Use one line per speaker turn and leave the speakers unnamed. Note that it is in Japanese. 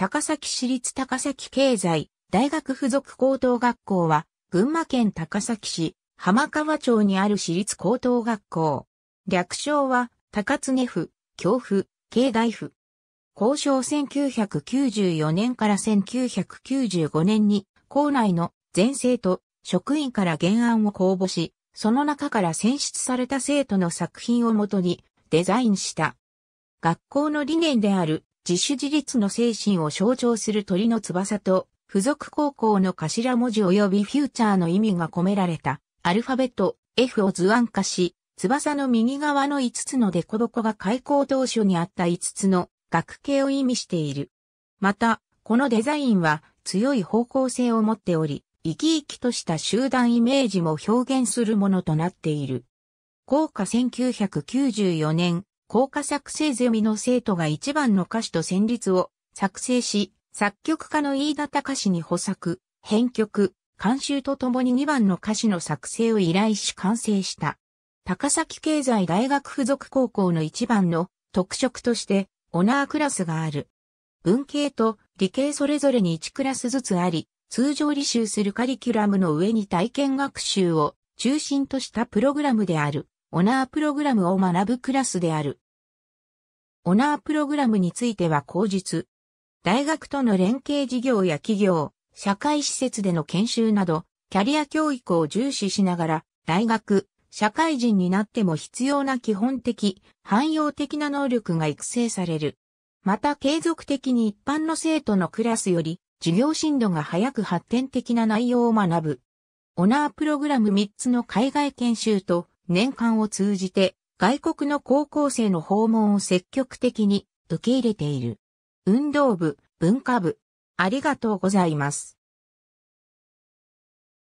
高崎市立高崎経済大学附属高等学校は、群馬県高崎市浜川町にある市立高等学校。略称は、高常府、京府、京大府。交渉1994年から1995年に、校内の全生徒、職員から原案を公募し、その中から選出された生徒の作品をもとにデザインした。学校の理念である自主自立の精神を象徴する鳥の翼と、付属高校の頭文字及びフューチャーの意味が込められた、アルファベット F を図案化し、翼の右側の5つのデコボコが開校当初にあった5つの学系を意味している。また、このデザインは強い方向性を持っており、生き生きとした集団イメージも表現するものとなっている。効果1994年、効果作成ゼミの生徒が一番の歌詞と旋律を作成し、作曲家の飯田隆史に補作、編曲、監修とともに2番の歌詞の作成を依頼し完成した。高崎経済大学附属高校の一番の特色としてオナークラスがある。文系と理系それぞれに1クラスずつあり、通常履修するカリキュラムの上に体験学習を中心としたプログラムである。オナープログラムを学ぶクラスである。オナープログラムについては口日、大学との連携事業や企業、社会施設での研修など、キャリア教育を重視しながら、大学、社会人になっても必要な基本的、汎用的な能力が育成される。また継続的に一般の生徒のクラスより、授業進度が早く発展的な内容を学ぶ。オナープログラム3つの海外研修と年間を通じて外国の高校生の訪問を積極的に受け入れている。運動部、文化部、ありがとうございます。